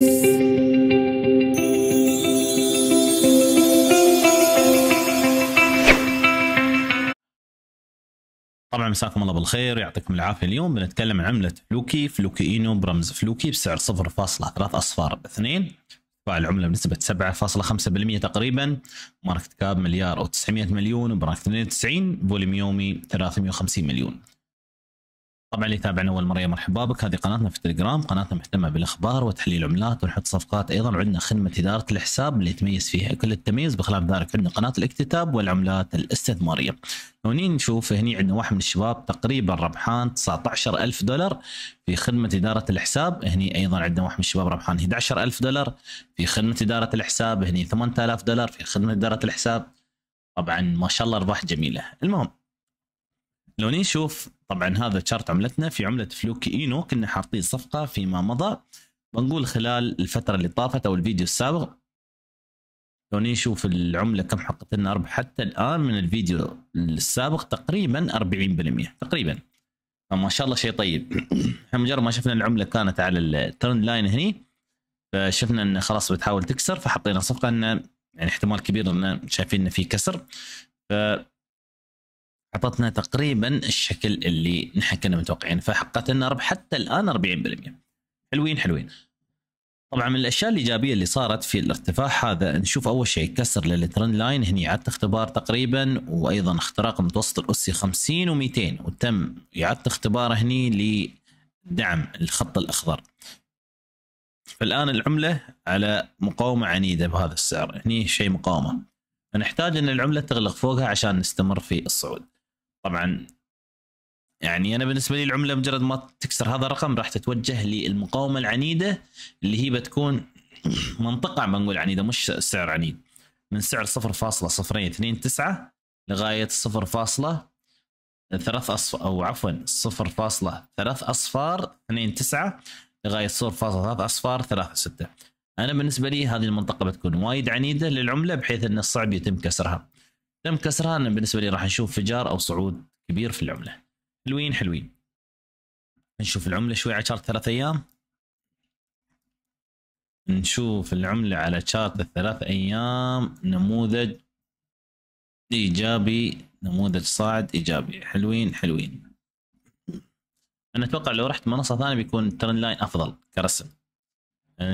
طبعا مساكم الله بالخير يعطيكم العافيه اليوم بنتكلم عن عمله فلوكي فلوكي اينو برمز فلوكي بسعر 0.3 اصفار 2 العمله بنسبه 7.5% تقريبا ماركت كاب مليار و900 مليون وبراكت 92 فوليوم يومي 350 مليون طبعا اللي يتابعنا اول مره مرحبا بك هذه قناتنا في التليجرام قناتنا مهتمه بالاخبار وتحليل العملات ونحط صفقات ايضا وعندنا خدمه اداره الحساب اللي يتميز فيها كل التميز بخلاف ذلك عندنا قناه الاكتتاب والعملات الاستثماريه هني نشوف هني عندنا واحد من الشباب تقريبا ربحان 19000 دولار في خدمه اداره الحساب هني ايضا عندنا واحد من الشباب ربحان 11000 دولار في خدمه اداره الحساب هني 8000 دولار في خدمه اداره الحساب طبعا ما شاء الله ارباح جميله المهم لو نشوف طبعا هذا شارت عملتنا في عمله فلوكي اينو كنا حاطين صفقه فيما مضى بنقول خلال الفتره اللي طافت او الفيديو السابق لو نشوف العمله كم حققت لنا ربح حتى الان من الفيديو السابق تقريبا 40% تقريبا فما شاء الله شيء طيب احنا مجرد ما شفنا العمله كانت على الترند لاين هني فشفنا ان خلاص بتحاول تكسر فحطينا صفقه ان يعني احتمال كبير ان شايفين ان في كسر ف اعطتنا تقريبا الشكل اللي نحن كنا متوقعين فحققت لنا ربح حتى الان 40% حلوين حلوين طبعا من الاشياء الايجابيه اللي صارت في الارتفاع هذا نشوف اول شيء كسر للترند لاين هني اعاده اختبار تقريبا وايضا اختراق المتوسط الاسي 50 و200 وتم اعاده اختبار هني لدعم الخط الاخضر فالان العمله على مقاومه عنيده بهذا السعر هني شيء مقاومه فنحتاج ان العمله تغلق فوقها عشان نستمر في الصعود طبعا يعني انا بالنسبه لي العمله مجرد ما تكسر هذا الرقم راح تتوجه للمقاومه العنيده اللي هي بتكون منطقه بنقول عنيده مش سعر عنيد من سعر 0.029 لغايه 0. ثلاث أصف أو عفوا صفر فاصلة ثلاث أصفار اثنين تسعة لغاية صفر فاصلة ثلاث أصفار ثلاثة ستة أنا بالنسبة لي هذه المنطقة بتكون وايد عنيدة للعملة بحيث أن الصعب يتم كسرها تم كسرها أنا بالنسبه لي راح نشوف فجار او صعود كبير في العمله حلوين حلوين نشوف العمله شوي على شارت ثلاث ايام نشوف العمله على شارت الثلاث ايام نموذج ايجابي نموذج صاعد ايجابي حلوين حلوين انا اتوقع لو رحت منصه ثانيه بيكون ترن لاين افضل كرسم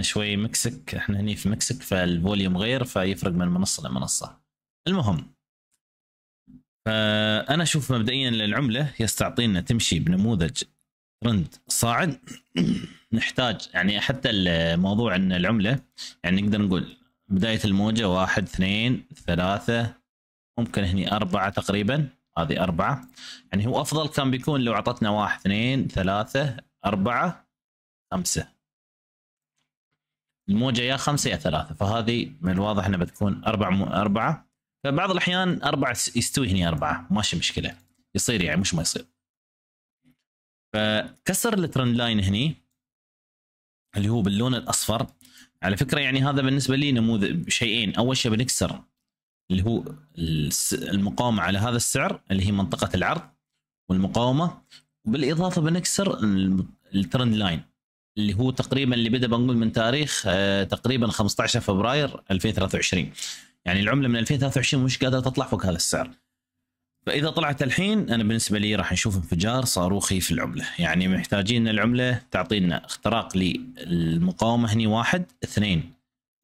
شوي مكسك احنا هني في مكسك فالفوليوم غير فيفرق من منصه لمنصه المهم فانا اشوف مبدئيا للعمله يستعطينا تمشي بنموذج ترند صاعد نحتاج يعني حتى الموضوع ان العمله يعني نقدر نقول بدايه الموجه واحد اثنين ثلاثه ممكن هني اربعه تقريبا هذه أربعة يعني هو أفضل كان بيكون لو أعطتنا واحد اثنين ثلاثة أربعة خمسة الموجة يا خمسة يا ثلاثة فهذه من الواضح أنها بتكون أربع مو أربعة فبعض الاحيان اربعه يستوي هنا اربعه ماشي مشكله يصير يعني مش ما يصير فكسر الترند لاين هني اللي هو باللون الاصفر على فكره يعني هذا بالنسبه لي نموذج شيئين اول شيء بنكسر اللي هو المقاومه على هذا السعر اللي هي منطقه العرض والمقاومه وبالاضافه بنكسر الترند لاين اللي هو تقريبا اللي بدا بنقول من تاريخ آه، تقريبا 15 فبراير 2023 يعني العمله من 2023 مش قادره تطلع فوق هذا السعر فاذا طلعت الحين انا بالنسبه لي راح نشوف انفجار صاروخي في العمله يعني محتاجين العمله تعطينا اختراق للمقاومه هني واحد اثنين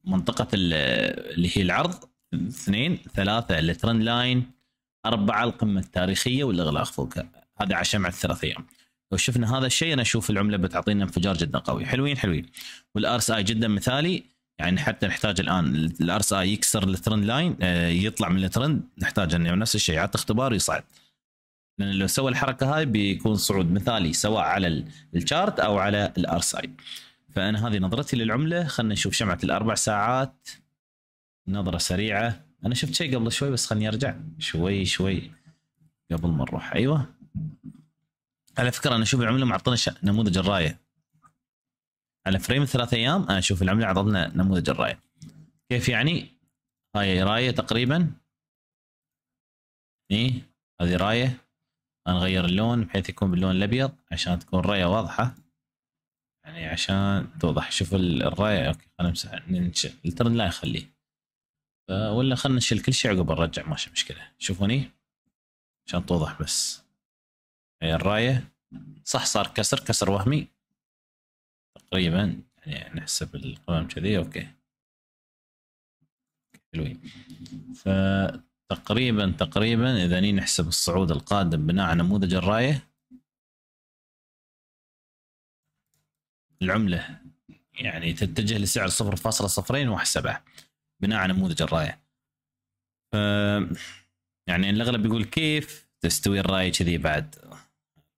منطقه اللي هي العرض اثنين ثلاثه الترند لاين اربعه القمه التاريخيه والاغلاق فوقها هذا على مع ايام لو شفنا هذا الشيء انا اشوف العمله بتعطينا انفجار جدا قوي حلوين حلوين والار اس اي جدا مثالي يعني حتى نحتاج الان الار اس اي يكسر الترند لاين آه، يطلع من الترند نحتاج انه نفس الشيء يعطي اختبار ويصعد لان لو سوى الحركه هاي بيكون صعود مثالي سواء على الشارت او على الار اس اي فانا هذه نظرتي للعمله خلينا نشوف شمعه الاربع ساعات نظره سريعه انا شفت شيء قبل شوي بس خليني ارجع شوي شوي قبل ما نروح ايوه على فكره انا اشوف العمله معطينا نموذج الرايه على فريم ثلاث ايام انا اشوف العمله عرضنا نموذج الرايه كيف يعني هاي رايه تقريبا هني إيه، هذه رايه هنغير اللون بحيث يكون باللون الابيض عشان تكون رايه واضحه يعني عشان توضح شوف الرايه اوكي خلنا نمسح الترن لا يخليه آه، ولا خلنا نشيل كل شيء عقب نرجع ماشي مشكله شوفوني عشان توضح بس هي الرايه صح صار كسر كسر وهمي تقريبا يعني نحسب القوائم كذي اوكي حلوين فتقريبا تقريبا اذا ني نحسب الصعود القادم بناء على نموذج الرايه العمله يعني تتجه لسعر وحسبة بناء على نموذج الرايه ف يعني الاغلب يقول كيف تستوي الرايه كذي بعد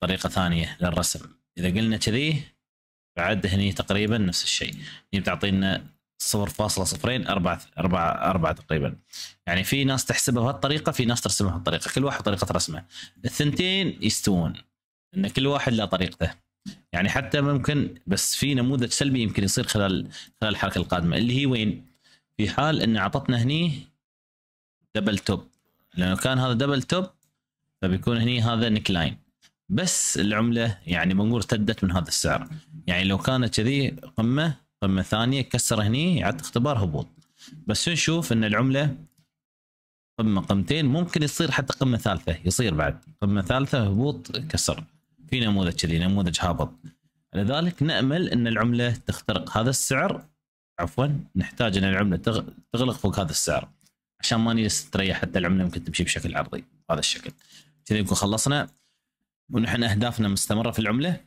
طريقه ثانيه للرسم اذا قلنا كذي بعد هني تقريبا نفس الشيء هي بتعطينا 0.044 تقريبا يعني في ناس تحسبها بهالطريقه في ناس ترسمها بهالطريقه كل واحد طريقه رسمه الثنتين يستوون ان كل واحد له طريقته يعني حتى ممكن بس في نموذج سلبي يمكن يصير خلال خلال الحركه القادمه اللي هي وين في حال ان اعطتنا هني دبل توب لانه كان هذا دبل توب فبيكون هني هذا نكلاين بس العمله يعني بنقول ارتدت من هذا السعر يعني لو كانت كذي قمه قمه ثانيه كسر هني يعد اختبار هبوط بس نشوف ان العمله قمه قمتين ممكن يصير حتى قمه ثالثه يصير بعد قمه ثالثه هبوط كسر في نموذج كذي نموذج هابط لذلك نامل ان العمله تخترق هذا السعر عفوا نحتاج ان العمله تغلق فوق هذا السعر عشان ما نجلس تريح حتى العمله ممكن تمشي بشكل عرضي هذا الشكل كذي نكون خلصنا ونحن اهدافنا مستمره في العمله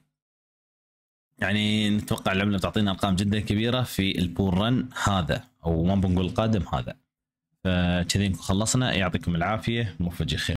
يعني نتوقع العمله بتعطينا ارقام جدا كبيره في البور رن هذا او ما بنقول القادم هذا فكذي خلصنا يعطيكم العافيه موفق خير